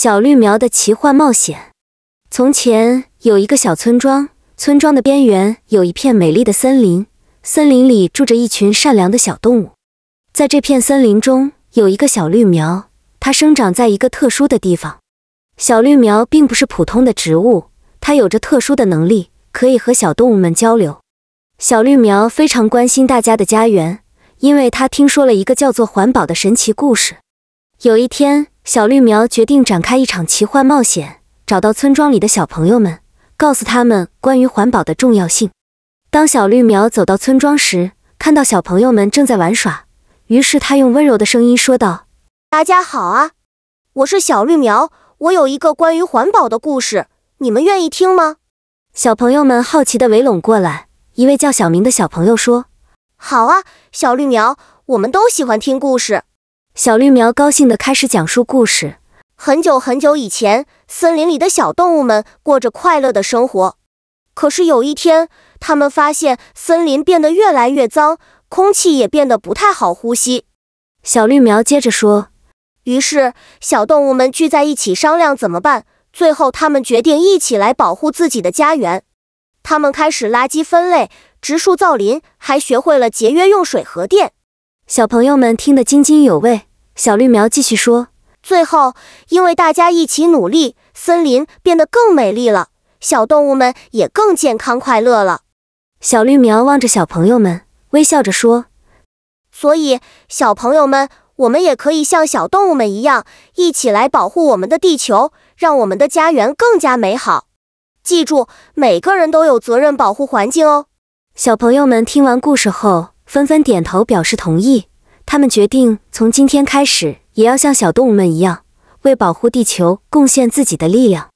小绿苗的奇幻冒险。从前有一个小村庄，村庄的边缘有一片美丽的森林，森林里住着一群善良的小动物。在这片森林中，有一个小绿苗，它生长在一个特殊的地方。小绿苗并不是普通的植物，它有着特殊的能力，可以和小动物们交流。小绿苗非常关心大家的家园，因为它听说了一个叫做环保的神奇故事。有一天。小绿苗决定展开一场奇幻冒险，找到村庄里的小朋友们，告诉他们关于环保的重要性。当小绿苗走到村庄时，看到小朋友们正在玩耍，于是他用温柔的声音说道：“大家好啊，我是小绿苗，我有一个关于环保的故事，你们愿意听吗？”小朋友们好奇地围拢过来。一位叫小明的小朋友说：“好啊，小绿苗，我们都喜欢听故事。”小绿苗高兴地开始讲述故事。很久很久以前，森林里的小动物们过着快乐的生活。可是有一天，他们发现森林变得越来越脏，空气也变得不太好呼吸。小绿苗接着说：“于是，小动物们聚在一起商量怎么办。最后，他们决定一起来保护自己的家园。他们开始垃圾分类、植树造林，还学会了节约用水和电。”小朋友们听得津津有味。小绿苗继续说：“最后，因为大家一起努力，森林变得更美丽了，小动物们也更健康快乐了。”小绿苗望着小朋友们，微笑着说：“所以，小朋友们，我们也可以像小动物们一样，一起来保护我们的地球，让我们的家园更加美好。记住，每个人都有责任保护环境哦。”小朋友们听完故事后，纷纷点头表示同意。他们决定从今天开始，也要像小动物们一样，为保护地球贡献自己的力量。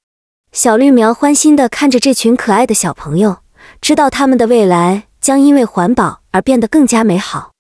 小绿苗欢欣地看着这群可爱的小朋友，知道他们的未来将因为环保而变得更加美好。